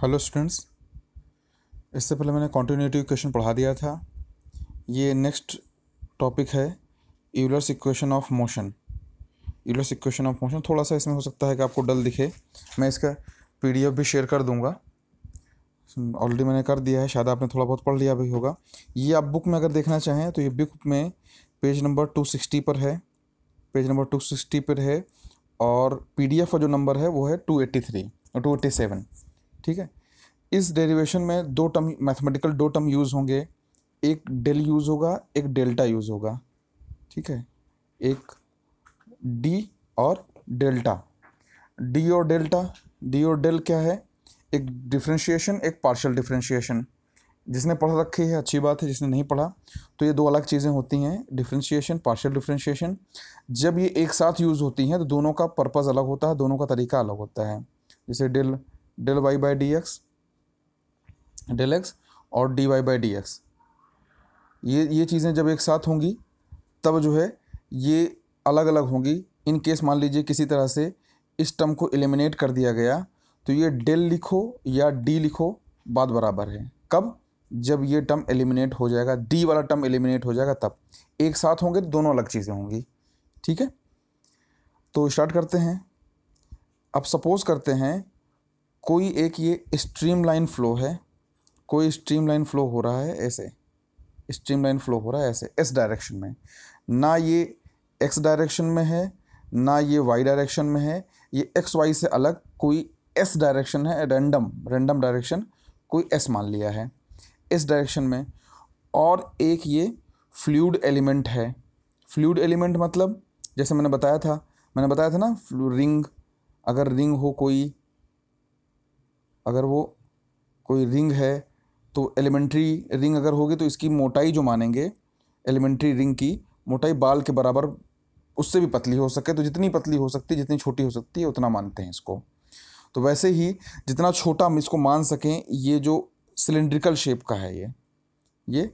Hello students इससे पहले मैंने कॉन्टीन्यूटी इक्वेशन पढ़ा दिया था ये नेक्स्ट टॉपिक है Euler's equation of motion Euler's equation of motion थोड़ा सा इसमें हो सकता है कि आपको डल दिखे मैं इसका पीडीएफ भी शेयर कर दूंगा ऑलरेडी मैंने कर दिया है शायद आपने थोड़ा बहुत पढ़ लिया भी होगा ये आप बुक में अगर देखना चाहें तो ये बुक में पेज नंबर टू सिक्सटी पर है पेज नंबर टू सिक्सटी पर है और पी का जो नंबर है वो है two eighty three two eighty seven ठीक है इस डेरिवेशन में दो टर्म मैथमेटिकल दो टर्म यूज़ होंगे एक डेल यूज़ होगा एक डेल्टा यूज़ होगा ठीक है एक डी और डेल्टा डी और डेल्टा डी और डेल क्या है एक डिफ्रेंशिएशन एक पार्शल डिफ्रेंशिएशन जिसने पढ़ रखी है अच्छी बात है जिसने नहीं पढ़ा तो ये दो अलग चीज़ें होती हैं डिफ्रेंशिएशन पार्शल डिफ्रेंशिएशन जब ये एक साथ यूज़ होती हैं तो दोनों का पर्पज़ अलग होता है दोनों का तरीका अलग होता है जैसे del del Y by D X del X और D Y by D X ये ये चीज़ें जब एक साथ होंगी तब जो है ये अलग अलग होंगी इन केस मान लीजिए किसी तरह से इस टर्म को एलिमिनेट कर दिया गया तो ये डेल लिखो या डी लिखो बात बराबर है कब जब ये टर्म एलिमिनेट हो जाएगा डी वाला टर्म एलिमिनेट हो जाएगा तब एक साथ होंगे तो दोनों अलग चीज़ें होंगी ठीक है तो स्टार्ट करते हैं अब सपोज़ करते हैं कोई एक ये स्ट्रीम लाइन फ्लो है कोई स्ट्रीम लाइन फ्लो हो रहा है ऐसे स्ट्रीम लाइन फ्लो हो रहा है ऐसे एस डायरेक्शन में ना ये एक्स डायरेक्शन में है ना ये वाई डायरेक्शन में है ये एक्स वाई से अलग कोई एस डायरेक्शन है रैंडम रैंडम डायरेक्शन कोई एस मान लिया है इस डायरेक्शन में और एक ये फ्लूड एलिमेंट है फ्लूड एलिमेंट मतलब जैसे मैंने बताया था मैंने बताया था ना रिंग अगर रिंग हो कोई अगर वो कोई रिंग है तो एलिमेंट्री रिंग अगर होगी तो इसकी मोटाई जो मानेंगे एलिमेंट्री रिंग की मोटाई बाल के बराबर उससे भी पतली हो सके तो जितनी पतली हो सकती है जितनी छोटी हो सकती है उतना मानते हैं इसको तो वैसे ही जितना छोटा हम इसको मान सकें ये जो सिलेंड्रिकल शेप का है ये ये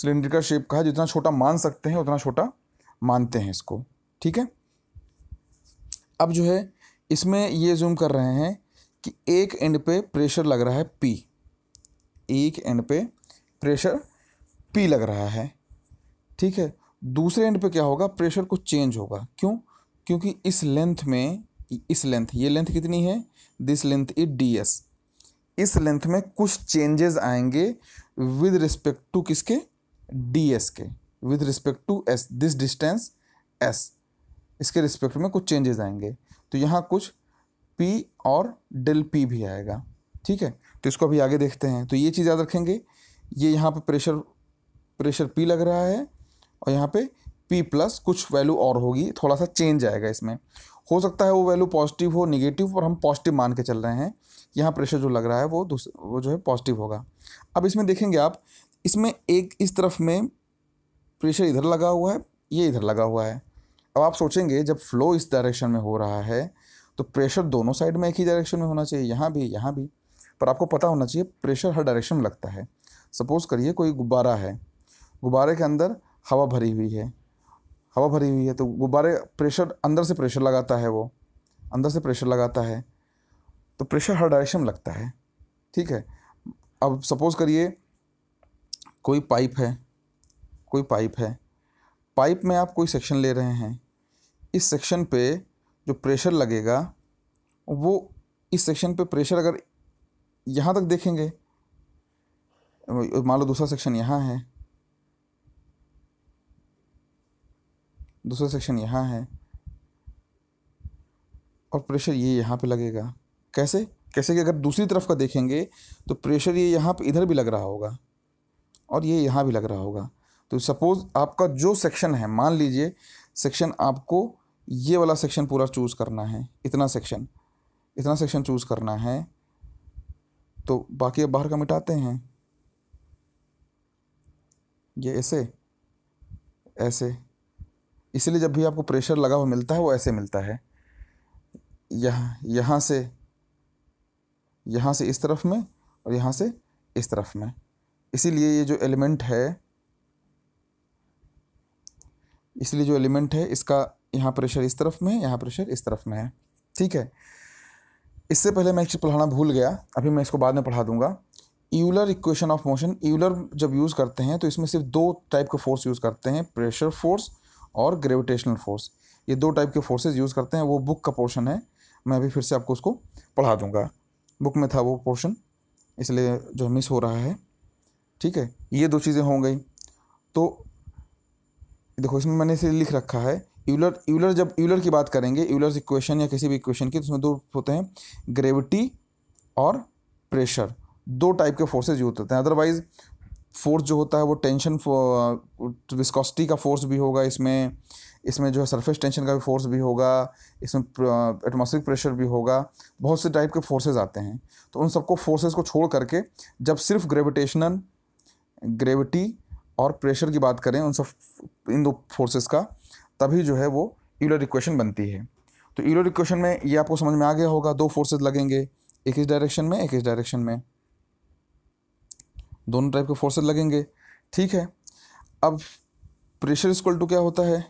सिलेंड्रिकल शेप का है जितना छोटा मान सकते हैं उतना छोटा मानते हैं इसको ठीक है अब जो है इसमें ये जूम कर रहे हैं कि एक एंड पे प्रेशर लग रहा है पी एक एंड पे प्रेशर पी लग रहा है ठीक है दूसरे एंड पे क्या होगा प्रेशर कुछ चेंज होगा क्यों क्योंकि इस लेंथ में इस लेंथ ये लेंथ कितनी है this length is D S इस लेंथ में कुछ चेंजेस आएंगे विद रिस्पेक्ट टू किसके डी एस के with respect to S this distance S इसके रिस्पेक्ट में कुछ चेंजेस आएंगे तो यहाँ कुछ पी और डेल पी भी आएगा ठीक है तो इसको अभी आगे देखते हैं तो ये चीज़ याद रखेंगे ये यहाँ पर प्रेशर प्रेशर पी लग रहा है और यहाँ पे पी प्लस कुछ वैल्यू और होगी थोड़ा सा चेंज आएगा इसमें हो सकता है वो वैल्यू पॉजिटिव हो निगेटिव और हम पॉजिटिव मान के चल रहे हैं यहाँ प्रेशर जो लग रहा है वो वो जो है पॉजिटिव होगा अब इसमें देखेंगे आप इसमें एक इस तरफ में प्रेशर इधर लगा हुआ है ये इधर लगा हुआ है अब आप सोचेंगे जब फ्लो इस डायरेक्शन में हो रहा है तो प्रेशर दोनों साइड में एक ही डायरेक्शन में होना चाहिए यहाँ भी यहाँ भी पर आपको पता होना चाहिए प्रेशर हर डायरेक्शन में लगता है सपोज़ करिए कोई गुब्बारा है गुब्बारे के अंदर हवा भरी हुई है हवा भरी हुई है तो गुब्बारे प्रेशर अंदर से प्रेशर लगाता है वो अंदर से प्रेशर लगाता है तो प्रेशर हर डायरेक्शन में लगता है ठीक है अब सपोज़ करिए कोई पाइप है कोई पाइप है पाइप में आप कोई सेक्शन ले रहे हैं इस सेक्शन पे जो प्रेशर लगेगा वो इस सेक्शन पे प्रेशर अगर यहाँ तक देखेंगे मान लो दूसरा सेक्शन यहाँ है दूसरा सेक्शन यहाँ है और प्रेशर ये यहाँ पे लगेगा कैसे कैसे कि अगर दूसरी तरफ का देखेंगे तो प्रेशर ये यहाँ पे इधर भी लग रहा होगा और ये यहाँ भी लग रहा होगा तो सपोज़ आपका जो सेक्शन है मान लीजिए सेक्शन आपको ये वाला सेक्शन पूरा चूज़ करना है इतना सेक्शन इतना सेक्शन चूज़ करना है तो बाकी बाहर का मिटाते हैं ये ऐसे ऐसे इसलिए जब भी आपको प्रेशर लगा हुआ मिलता है वो ऐसे मिलता है यहाँ यहाँ से यहाँ से इस तरफ में और यहाँ से इस तरफ में इसीलिए ये जो एलिमेंट है इसलिए जो एलिमेंट है इसका यहाँ प्रेशर इस तरफ में है यहाँ प्रेशर इस तरफ में है ठीक है इससे पहले मैं एक चीज़ पढ़ाना भूल गया अभी मैं इसको बाद में पढ़ा दूंगा Euler equation of motion Euler जब यूज़ करते हैं तो इसमें सिर्फ दो टाइप के फोर्स यूज़ करते हैं प्रेशर फोर्स और ग्रेविटेशनल फोर्स ये दो टाइप के फोर्सेज यूज़ करते हैं वो बुक का पोर्शन है मैं अभी फिर से आपको उसको पढ़ा दूंगा बुक में था वो पोर्शन इसलिए जो मिस हो रहा है ठीक है ये दो चीज़ें हो गई तो देखो इसमें मैंने इसे लिख रखा है यूलर यूलर जब यूलर की बात करेंगे यूलर इक्वेशन या किसी भी इक्वेशन की तो उसमें दो होते हैं ग्रेविटी और प्रेशर दो टाइप के फोर्सेज यूज होते हैं अदरवाइज फोर्स जो होता है वो टेंशन विस्कोसिटी का फोर्स भी होगा इसमें इसमें जो है सरफेस टेंशन का भी फोर्स भी होगा इसमें एटमॉस्फेरिक प्रेशर भी होगा बहुत से टाइप के फोर्सेज आते हैं तो उन सबको फोर्सेज को छोड़ करके जब सिर्फ ग्रेविटेशनल ग्रेविटी और प्रेशर की बात करें उन सब इन दो फोर्सेस का तभी जो है वो यूलर इक्वेशन बनती है तो यूलर इक्वेशन में ये आपको समझ में आ गया होगा दो फोर्सेज लगेंगे एक इस डायरेक्शन में एक इस डायरेक्शन में दोनों टाइप के फोर्सेज लगेंगे ठीक है अब प्रेशर इक्वल टू क्या होता है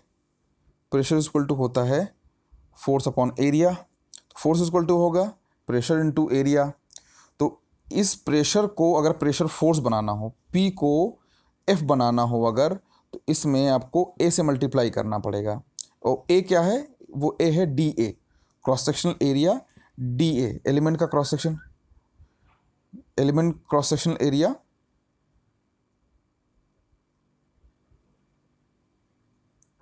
प्रेशर इक्वल टू होता है force upon area force equal to होगा प्रेशर इनटू एरिया तो इस प्रेशर को अगर प्रेशर फोर्स बनाना हो पी को एफ बनाना हो अगर इसमें आपको ए से मल्टीप्लाई करना पड़ेगा और ए क्या है वो ए है D A cross sectional area D A element का cross section element cross sectional area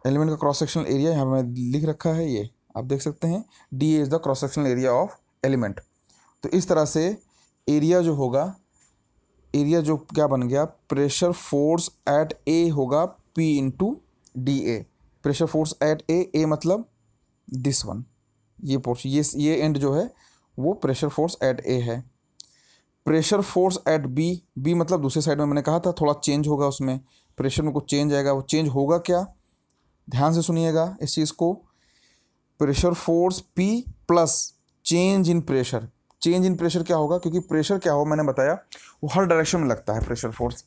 element का क्रॉस सेक्शनल एरिया यहाँ मैं लिख रखा है ये आप देख सकते हैं D A is the cross sectional area of element तो इस तरह से एरिया जो होगा एरिया जो क्या बन गया प्रेशर फोर्स एट ए होगा P into D A pressure force at A A मतलब दिस वन ये पोर्शन ये ये एंड जो है वो प्रेशर फोर्स एट ए है pressure force at B B मतलब दूसरे साइड में मैंने कहा था थोड़ा चेंज होगा उसमें प्रेशर में कुछ चेंज आएगा वो चेंज होगा क्या ध्यान से सुनिएगा इस चीज़ को pressure force P plus change in pressure change in pressure क्या होगा क्योंकि प्रेशर क्या हो मैंने बताया वो हर डायरेक्शन में लगता है प्रेशर फोर्स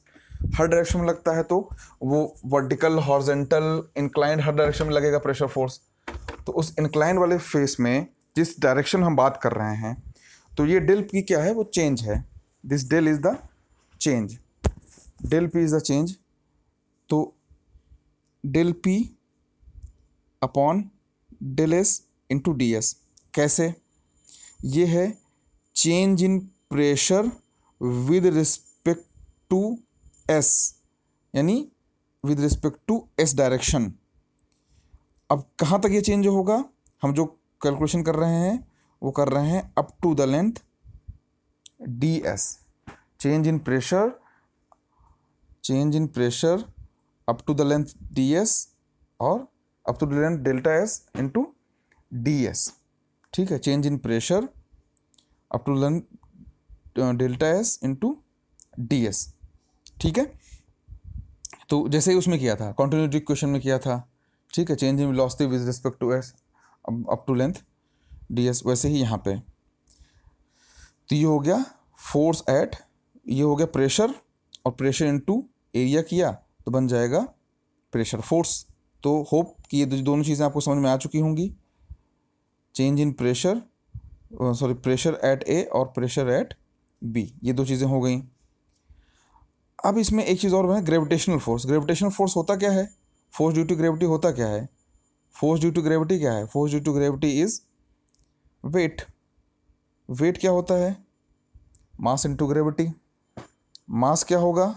हर डायरेक्शन में लगता है तो वो वर्टिकल हॉर्जेंटल इंक्लाइंड हर डायरेक्शन में लगेगा प्रेशर फोर्स तो उस इंक्लाइन वाले फेस में जिस डायरेक्शन हम बात कर रहे हैं तो ये डेल की क्या है वो चेंज है this del is the change del P is the change तो del P upon del S into D S कैसे ये है change in pressure with respect to S यानी with respect to S direction अब कहाँ तक ये चेंज होगा हम जो कैलकुलेशन कर रहे हैं वो कर रहे हैं up to the length D S change in pressure change in pressure up to the length D S और up to the length delta S into D S ठीक है change in pressure up to length delta S into D S ठीक है तो जैसे उसमें किया था कॉन्टिन्यूटी क्वेश्चन में किया था ठीक है change in velocity with respect to s up to length D s वैसे ही यहाँ पे तो ये हो गया फोर्स एट ये हो गया प्रेशर और प्रेशर इनटू एरिया किया तो बन जाएगा प्रेशर फोर्स तो होप कि ये दोनों चीज़ें आपको समझ में आ चुकी होंगी change in pressure sorry pressure at A और प्रेशर एट बी ये दो चीज़ें हो गई अब इसमें एक चीज़ और है ग्रेविटेशनल फोर्स ग्रेविटेशनल फोर्स होता क्या है फोर्स ड्यू टू ग्रेविटी होता क्या है फोर्स ड्यू टू ग्रेविटी क्या है force due to gravity is weight weight क्या होता है मास इंटू ग्रेविटी मास क्या होगा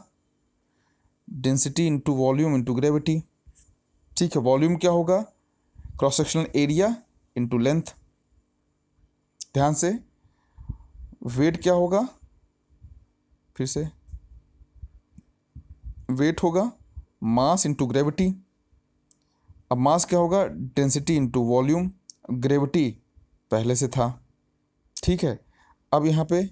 density into volume into gravity ठीक है वॉल्यूम क्या होगा cross sectional area into length ध्यान से वेट क्या होगा फिर से वेट होगा मास इंटू ग्रेविटी अब मास क्या होगा डेंसिटी इंटू वॉल्यूम ग्रेविटी पहले से था ठीक है अब यहाँ पे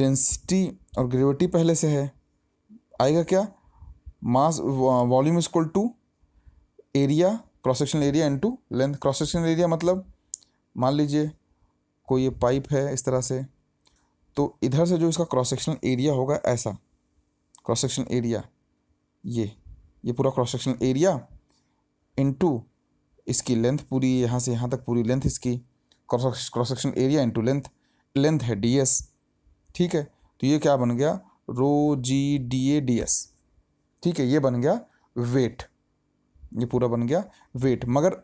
डेंसिटी और ग्रेविटी पहले से है आएगा क्या mass volume is equal to area cross sectional area into length cross sectional area मतलब मान लीजिए कोई ये पाइप है इस तरह से तो इधर से जो इसका क्रॉस सेक्शनल एरिया होगा ऐसा क्रॉस सेक्शनल एरिया ये ये पूरा क्रॉस सेक्शनल एरिया इनटू इसकी लेंथ पूरी यहाँ से यहाँ तक पूरी लेंथ इसकी cross section area into length length है डी एस ठीक है तो ये क्या बन गया rho g d A d S ठीक है ये बन गया वेट ये पूरा बन गया वेट मगर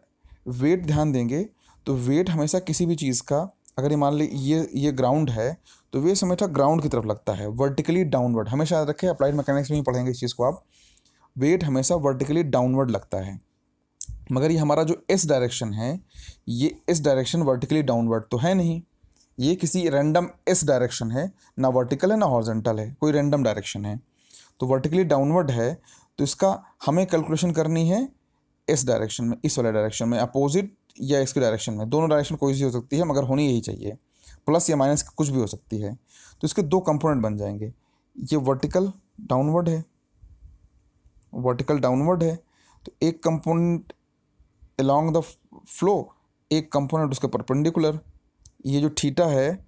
वेट ध्यान देंगे तो वेट हमेशा किसी भी चीज़ का अगर ये मान ली ये ये ग्राउंड है तो वेव्स हमेशा ग्राउंड की तरफ लगता है वर्टिकली डाउनवर्ड हमेशा याद रखें अप्लाइड मैकेनिक्स में ही पढ़ेंगे इस चीज़ को आप वेट हमेशा वर्टिकली डाउनवर्ड लगता है मगर ये हमारा जो एस डायरेक्शन है ये एस डायरेक्शन वर्टिकली डाउनवर्ड तो है नहीं ये किसी रैंडम एस डायरेक्शन है ना वर्टिकल है ना हॉर्जेंटल है कोई रैंडम डायरेक्शन है तो वर्टिकली डाउनवर्ड है तो इसका हमें कैलकुलेशन करनी है इस डायरेक्शन में इस वाले डायरेक्शन में अपोजिट या इसके डायरेक्शन में दोनों डायरेक्शन कोई सी हो सकती है मगर होनी यही चाहिए प्लस या माइनस कुछ भी हो सकती है तो इसके दो कंपोनेंट बन जाएंगे ये वर्टिकल डाउनवर्ड है वर्टिकल डाउनवर्ड है तो एक कंपोनेंट अलॉन्ग द फ्लो एक कंपोनेंट उसके परपेंडिकुलर ये जो ठीटा है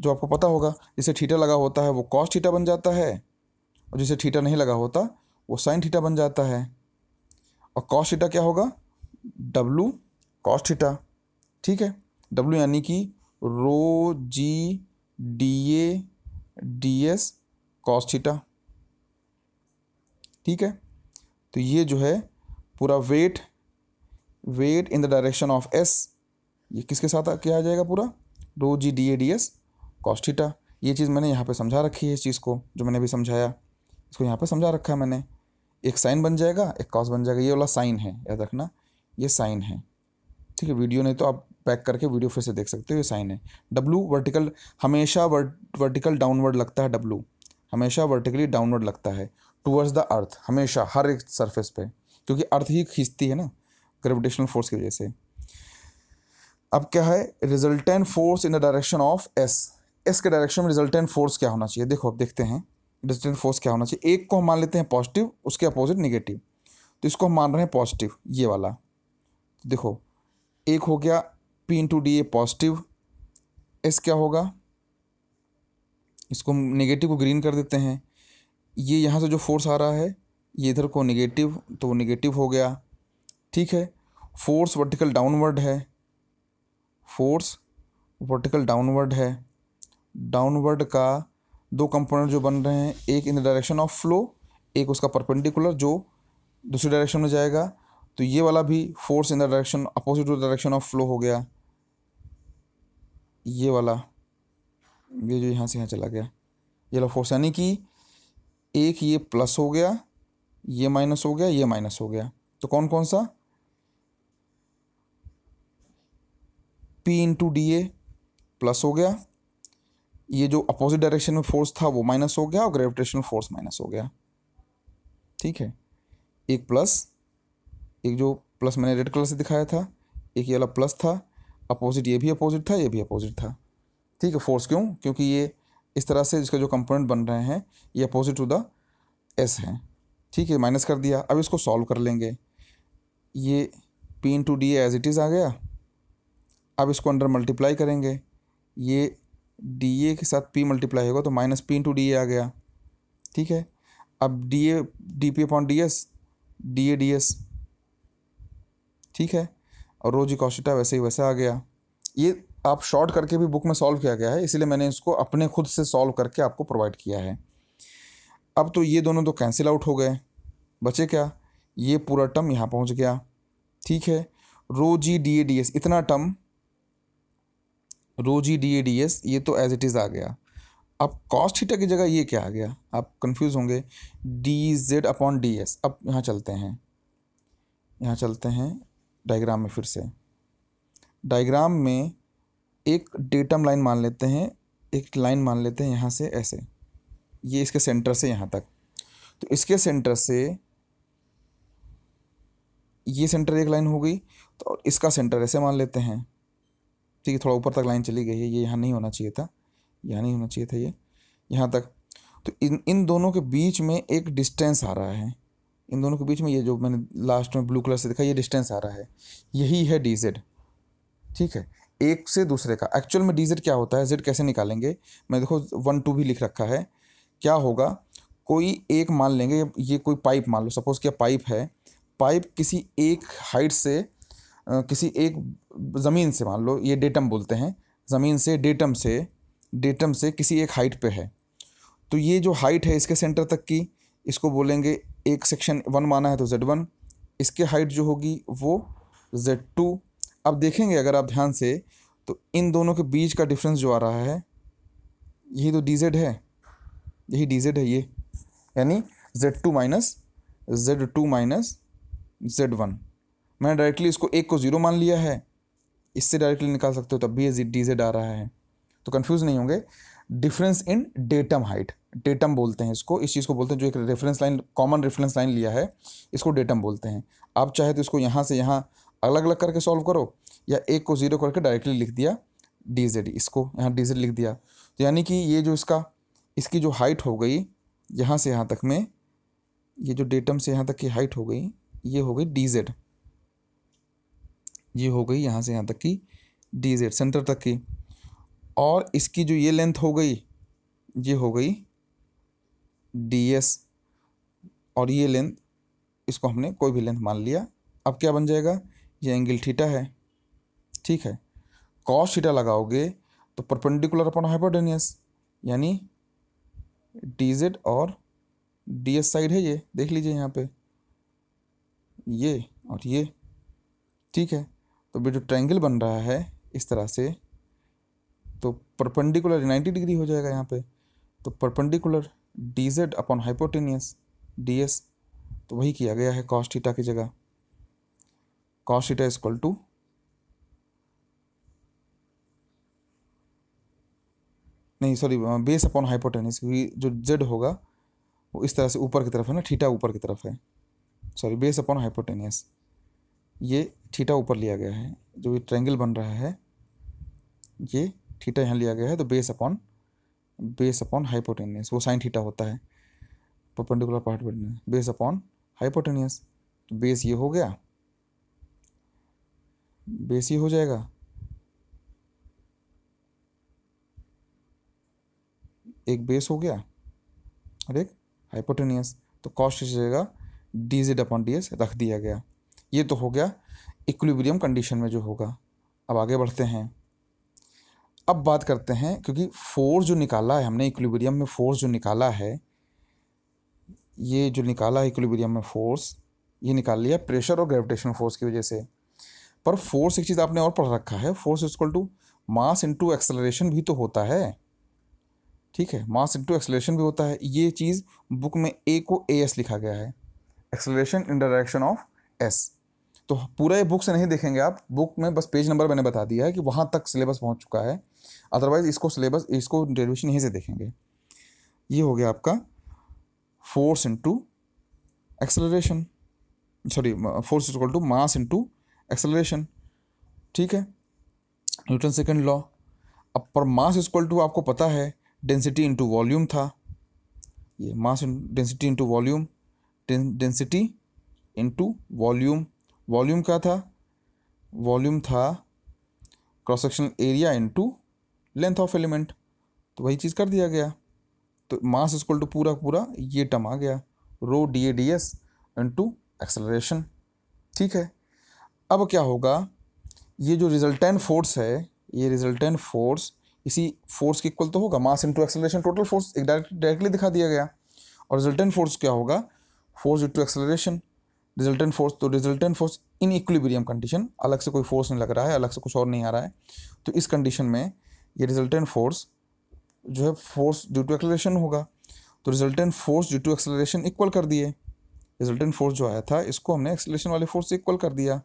जो आपको पता होगा जिसे ठीटा लगा होता है वो कॉस ठीटा बन जाता है और जिसे ठीटा नहीं लगा होता वो साइन ठीटा बन जाता है और कॉस ठीटा क्या होगा डब्लू कॉस्ट थीटा ठीक है डब्ल्यू यानी कि rho g d A d s cos theta ठीक है तो ये जो है पूरा weight weight in the direction of s ये किसके साथ किया जाएगा पूरा rho g d A d s cos theta ये चीज़ मैंने यहाँ पे समझा रखी है इस चीज़ को जो मैंने अभी समझाया इसको यहाँ पे समझा रखा है मैंने एक साइन बन जाएगा एक कॉस बन जाएगा ये वाला साइन है याद रखना ये साइन है ठीक है वीडियो नहीं तो आप पैक करके वीडियो फिर से देख सकते हो ये साइन है डब्लू वर्टिकल हमेशा वर्टिकल डाउनवर्ड लगता है डब्लू हमेशा वर्टिकली डाउनवर्ड लगता है टूवर्ड्स द अर्थ हमेशा हर एक सरफेस पे क्योंकि अर्थ ही खींचती है ना ग्रेविटेशनल फोर्स की वजह से अब क्या है resultant force in the direction of s s के डायरेक्शन में रिजल्टेंट फोर्स क्या होना चाहिए देखो अब देखते हैं रिजल्टेंट फोर्स क्या होना चाहिए एक को हम मान लेते हैं पॉजिटिव उसके अपोजिट निगेटिव तो इसको हम मान रहे हैं पॉजिटिव ये वाला देखो एक हो गया P into D A positive s क्या होगा इसको हम नेगेटिव को ग्रीन कर देते हैं ये यहाँ से जो फोर्स आ रहा है ये इधर को नेगेटिव तो नेगेटिव हो गया ठीक है फोर्स वर्टिकल डाउनवर्ड है फोर्स वर्टिकल डाउनवर्ड है डाउनवर्ड का दो कंपोनेंट जो बन रहे हैं एक in the direction of flow एक उसका परपेंडिकुलर जो दूसरी डायरेक्शन में जाएगा तो ये वाला भी force in the direction opposite to direction of flow हो गया ये वाला ये जो यहाँ से यहाँ चला गया ये वाला फोर्स यानी कि एक ये प्लस हो गया ये माइनस हो गया ये माइनस हो गया तो कौन कौन सा P into D A plus हो गया ये जो अपोजिट डायरेक्शन में फोर्स था वो माइनस हो गया और ग्रेविटेशनल फोर्स माइनस हो गया ठीक है एक प्लस एक जो प्लस मैंने रेड कलर से दिखाया था एक ये वाला प्लस था अपोजिट ये भी अपोजिट था ये भी अपोजिट था ठीक है फोर्स क्यों क्योंकि ये इस तरह से इसका जो कंपोनेंट बन रहे हैं ये अपोजिट टू द एस है ठीक है माइनस कर दिया अब इसको सॉल्व कर लेंगे ये P into d as it is आ गया अब इसको अंडर मल्टीप्लाई करेंगे ये डी ए के साथ पी मल्टीप्लाई होगा तो minus P into d A आ गया ठीक है अब d A d P upon d s d A d S ठीक है और रोजी कॉशिटा वैसे ही वैसे आ गया ये आप शॉर्ट करके भी बुक में सॉल्व किया गया है इसलिए मैंने इसको अपने खुद से सॉल्व करके आपको प्रोवाइड किया है अब तो ये दोनों तो कैंसिल आउट हो गए बचे क्या ये पूरा टर्म यहाँ पहुँच गया ठीक है rho g d A d s इतना term rho g d A d s ये तो एज इट इज़ आ गया अब कॉस्ट हीटा की जगह ये क्या आ गया आप कंफ्यूज होंगे d z upon d s अब यहाँ चलते हैं यहाँ चलते हैं डायग्राम में फिर से डायग्राम में एक डेटम लाइन मान लेते हैं एक लाइन मान लेते हैं यहाँ से ऐसे ये इसके सेंटर से यहाँ तक तो इसके सेंटर से ये सेंटर एक लाइन हो गई तो इसका सेंटर ऐसे मान लेते हैं ठीक है थोड़ा ऊपर तक लाइन चली गई है ये यहाँ नहीं होना चाहिए था यहाँ नहीं होना चाहिए था ये यहाँ तक तो इन इन दोनों के बीच में एक डिस्टेंस आ रहा है इन दोनों के बीच में ये जो मैंने लास्ट में ब्लू कलर से देखा ये डिस्टेंस आ रहा है यही है डी जेड ठीक है एक से दूसरे का एक्चुअल में डी जेड क्या होता है जेड कैसे निकालेंगे मैं देखो वन टू भी लिख रखा है क्या होगा कोई एक मान लेंगे ये कोई पाइप मान लो सपोज़ क्या पाइप है पाइप किसी एक हाइट से किसी एक ज़मीन से मान लो ये डेटम बोलते हैं ज़मीन से डेटम से डेटम से किसी एक हाइट पे है तो ये जो हाइट है इसके सेंटर तक की इसको बोलेंगे एक सेक्शन वन माना है तो जेड वन इसकी हाइट जो होगी वो जेड टू अब देखेंगे अगर आप ध्यान से तो इन दोनों के बीच का डिफरेंस जो आ रहा है यही तो डी जेड है यही डी जेड है ये यानी Z two minus Z two minus Z one मैंने डायरेक्टली इसको एक को ज़ीरो मान लिया है इससे डायरेक्टली निकाल सकते हो तब भी ये डी जेड आ रहा है तो कन्फ्यूज़ नहीं होंगे difference in datum height datum बोलते हैं इसको इस चीज़ को बोलते हैं जो एक reference line common reference line लिया है इसको डेटम बोलते हैं आप चाहे तो इसको यहाँ से यहाँ अलग अलग करके सॉल्व करो या एक को ज़ीरो करके डायरेक्टली लिख दिया डी जेड e, इसको यहाँ डी जेड e लिख दिया तो यानी कि ये जो इसका इसकी जो हाइट हो गई यहाँ से यहाँ तक में ये जो डेटम से यहाँ तक की हाइट हो गई ये हो गई डी जेड e। ये हो गई यहाँ से यहाँ तक की डी जेड सेंटर तक की और इसकी जो ये लेंथ हो गई ये हो गई डी एस और ये लेंथ इसको हमने कोई भी लेंथ मान लिया अब क्या बन जाएगा ये एंगल थीटा है ठीक है कॉस थीटा लगाओगे तो परपेंडिकुलर अपन हाइपोटेनियस यानी डी जेड और डी एस साइड है ये देख लीजिए यहाँ पे ये और ये ठीक है तो भी जो ट्रायंगल बन रहा है इस तरह से तो परपेंडिकुलर नाइन्टी डिग्री हो जाएगा यहाँ पे तो perpendicular d z upon hypotenuse d s तो वही किया गया है कॉस थीटा की जगह कॉस थीटा इजक्वल टू नहीं सॉरी बेस अपॉन हाइपोटेनियस क्योंकि जो जेड होगा वो इस तरह से ऊपर की तरफ है ना थीटा ऊपर की तरफ है सॉरी बेस अपॉन हाइपोटेनियस ये थीटा ऊपर लिया गया है जो ये ट्रायंगल बन रहा है ये थीटा यहाँ लिया गया है तो base upon base upon hypotenuse वो साइन थीटा होता है perpendicular part base upon hypotenuse तो बेस ये हो गया बेस ये हो जाएगा एक बेस हो गया और एक हाइपोटेनियस तो कॉस्ट जाएगा d z upon d s रख दिया गया ये तो हो गया इक्विलिब्रियम कंडीशन में जो होगा अब आगे बढ़ते हैं अब बात करते हैं क्योंकि फोर्स जो निकाला है हमने इक्विलिब्रियम में फोर्स जो निकाला है ये जो निकाला है इक्विलिब्रियम में फोर्स ये निकाल लिया प्रेशर और ग्रेविटेशन फोर्स की वजह से पर फोर्स एक चीज़ आपने और पढ़ रखा है force equal to mass into acceleration भी तो होता है ठीक है मास इंटू एक्सेलरेशन भी होता है ये चीज़ बुक में ए को ए एस लिखा गया है acceleration in direction of s तो पूरा ये बुक से नहीं देखेंगे आप बुक में बस पेज नंबर मैंने बता दिया है कि वहाँ तक सिलेबस पहुँच चुका है अदरवाइज़ इसको सिलेबस इसको डेरिवेशन यहीं से देखेंगे ये हो गया आपका force into acceleration sorry force equal to mass into acceleration ठीक है न्यूटन सेकेंड लॉ अब पर मास इक्वल टू आपको पता है डेंसिटी इंटू वॉल्यूम था ये mass density into volume density into volume volume क्या था वॉल्यूम था cross sectional area into length of element तो वही चीज़ कर दिया गया तो मास इक्वल टू पूरा पूरा ये टर्म आ गया rho d A d s into acceleration ठीक है अब क्या होगा ये जो रिजल्टेंट फोर्स है ये रिजल्टेंट फोर्स इसी फोर्स के इक्वल तो होगा mass into acceleration total force एक डायरेक्ट डायरेक्टली दिखा दिया गया और रिजल्टेंट फोर्स क्या होगा force into acceleration resultant force तो resultant force in equilibrium condition अलग से कोई फोर्स नहीं लग रहा है अलग से कुछ और नहीं आ रहा है तो इस कंडीशन में ये रिजल्टेंट फोर्स जो है फोर्स ड्यू टू एक्सलेशन होगा तो resultant force due to acceleration equal कर दिए रिजल्टेंट फोर्स जो आया था इसको हमने एक्सलेशन वाले फोर्स इक्वल कर दिया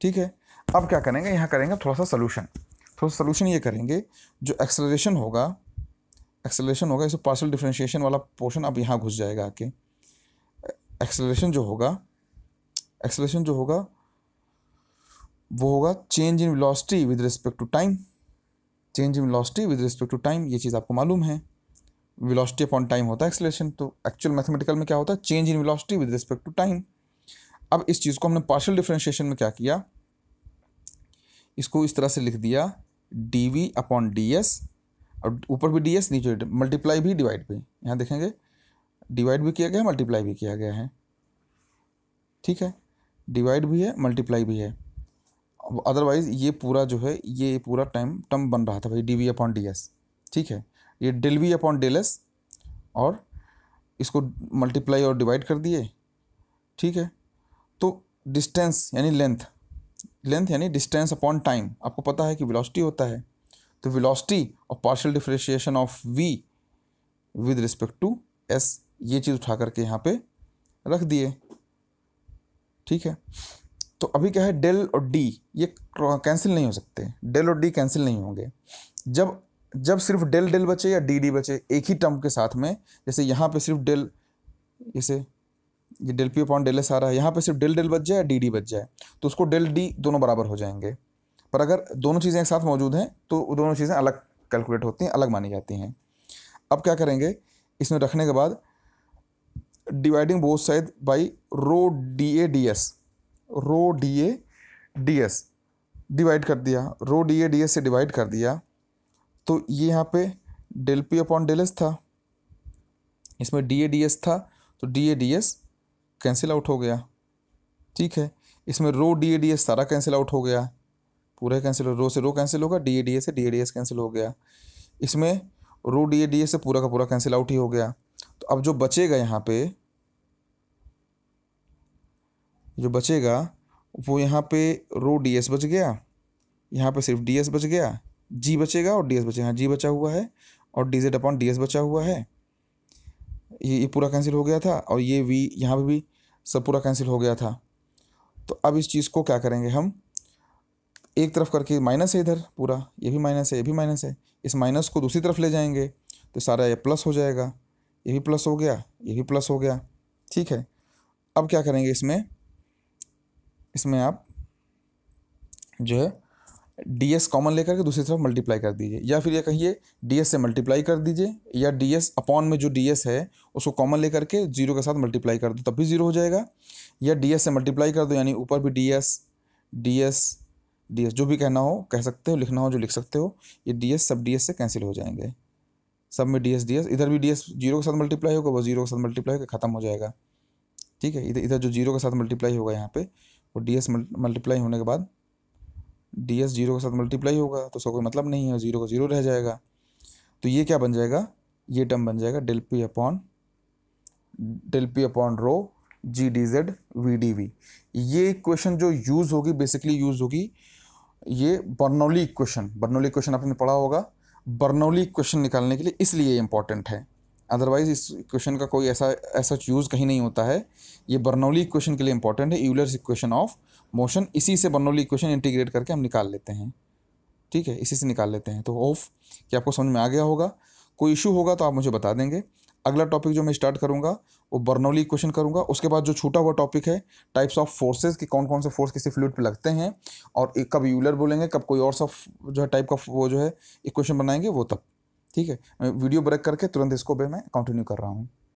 ठीक है अब क्या करेंगे यहाँ करेंगे थोड़ा सा सोल्यूशन थोड़ा सा सोल्यूशन ये करेंगे जो एक्सलेशन होगा एक्सलेशन होगा इसे पार्सल डिफ्रेंशिएशन वाला पोर्शन अब यहाँ घुस जाएगा आके एक्सलेशन जो होगा एक्सलेशन जो होगा वो होगा change in velocity with respect to time change in velocity with respect to time ये चीज़ आपको मालूम है वेलोसिटी अपॉन टाइम होता है एक्सलेशन तो एक्चुअल मैथमेटिकल में क्या होता है change in velocity with respect to time अब इस चीज़ को हमने पार्शल डिफ्रेंशिएशन में क्या किया इसको इस तरह से लिख दिया d v upon d S और ऊपर भी डी एस नीचे मल्टीप्लाई भी डिवाइड भी यहाँ देखेंगे डिवाइड भी किया गया है मल्टीप्लाई भी किया गया है ठीक है डिवाइड भी है मल्टीप्लाई भी है अदरवाइज़ ये पूरा जो है ये पूरा टाइम टर्म बन रहा था भाई d v upon d S ठीक है ये del v upon del s और इसको मल्टीप्लाई और डिवाइड कर दिए ठीक है तो डिस्टेंस यानी लेंथ लेंथ यानी डिस्टेंस अपॉन टाइम आपको पता है कि वेलोसिटी होता है तो वेलोसिटी और partial differentiation of v with respect to s ये चीज़ उठा करके यहाँ पे रख दिए ठीक है तो अभी क्या है डेल और डी ये कैंसिल नहीं हो सकते डेल और डी कैंसिल नहीं होंगे जब जब सिर्फ डेल डेल बचे या डी डी बचे एक ही टर्म के साथ में जैसे यहाँ पे सिर्फ डेल जैसे ये del P upon del s आ रहा है यहाँ पे सिर्फ डेल डेल बच जाए या डी डी बच जाए तो उसको डेल डी दोनों बराबर हो जाएंगे पर अगर दोनों चीज़ें एक साथ मौजूद हैं तो दोनों चीज़ें अलग कैलकुलेट होती हैं अलग मानी जाती हैं अब क्या करेंगे इसमें रखने के बाद dividing both side by rho d A d s rho d A d s divide कर दिया rho d A d s से डिवाइड कर दिया तो ये यहाँ पे del P upon del s था इसमें डी ए डी एस था तो d A d s cancel out हो गया ठीक है इसमें rho d A d s सारा कैंसिल आउट हो गया पूरा कैंसिल रो से रो कैंसिल होगा डी ए डी एस से d A d s cancel हो गया इसमें rho d A d s से पूरा का पूरा कैंसिल आउट ही हो गया तो अब जो बचेगा यहाँ पे जो बचेगा वो यहाँ पे रो डी एस बच गया यहाँ पे सिर्फ डी एस बच गया जी बचेगा और डी एस बचेगा जी हाँ, बचा हुआ है और d z upon d s बचा हुआ है ये ये पूरा कैंसिल हो गया था और ये वी यहाँ पे भी सब पूरा कैंसिल हो गया था तो अब इस चीज़ को क्या करेंगे हम एक तरफ करके माइनस है इधर पूरा ये भी माइनस है ये भी माइनस है इस माइनस को दूसरी तरफ ले जाएंगे तो सारा ये प्लस हो जाएगा ये भी प्लस हो गया ये भी प्लस हो गया ठीक है अब क्या करेंगे इसमें इसमें आप जो है डी एस कॉमन लेकर के दूसरी तरफ मल्टीप्लाई कर दीजिए या फिर ये कहिए डी एस से मल्टीप्लाई कर दीजिए या डी एस अपॉन में जो डी एस है उसको कॉमन लेकर के जीरो के साथ मल्टीप्लाई कर दो तब भी जीरो हो जाएगा या डी एस से मल्टीप्लाई कर दो यानी ऊपर भी d s d s d s जो भी कहना हो कह सकते हो लिखना हो जो लिख सकते हो ये डी एस सब डी एस से कैंसिल हो जाएंगे सब में डी एस डी एस इधर भी डी एस जीरो के साथ मल्टीप्लाई होगा वो जीरो के साथ मल्टीप्लाई होकर खत्म हो जाएगा ठीक है इधर इधर जो जीरो के साथ मल्टीप्लाई होगा यहाँ पर और डी एस मल्टीप्लाई होने के बाद डी एस जीरो के साथ मल्टीप्लाई होगा तो उसका कोई मतलब नहीं है जीरो का जीरो रह जाएगा तो ये क्या बन जाएगा ये टर्म बन जाएगा del P upon del P upon rho g d z v d v ये इक्वेशन जो यूज़ होगी बेसिकली यूज़ होगी ये बर्नौली इक्वेशन बर्नौली इक्वेशन आपने पढ़ा होगा बर्नौली इक्वेशन निकालने के लिए इसलिए इंपॉर्टेंट है अदरवाइज इस इक्वेशन का कोई ऐसा ऐसा यूज़ कहीं नहीं होता है ये बर्नौली इक्वेशन के लिए इंपॉर्टेंट है यूलर्स इक्वेशन ऑफ मोशन इसी से बर्नौली इक्वेशन इंटीग्रेट करके हम निकाल लेते हैं ठीक है इसी से निकाल लेते हैं तो होप कि आपको समझ में आ गया होगा कोई इशू होगा तो आप मुझे बता देंगे अगला टॉपिक जो मैं स्टार्ट करूँगा वो बर्नौली इक्वेशन करूँगा उसके बाद जो छूटा हुआ टॉपिक है टाइप्स ऑफ फोर्सेज कि कौन कौन से फोर्स किसी फ्लूड पे लगते हैं और कब यूलर बोलेंगे कब कोई और सब जो है टाइप का वो जो है इक्वेशन बनाएंगे वो तब ठीक है वीडियो ब्रेक करके तुरंत इसको भी मैं कंटिन्यू कर रहा हूँ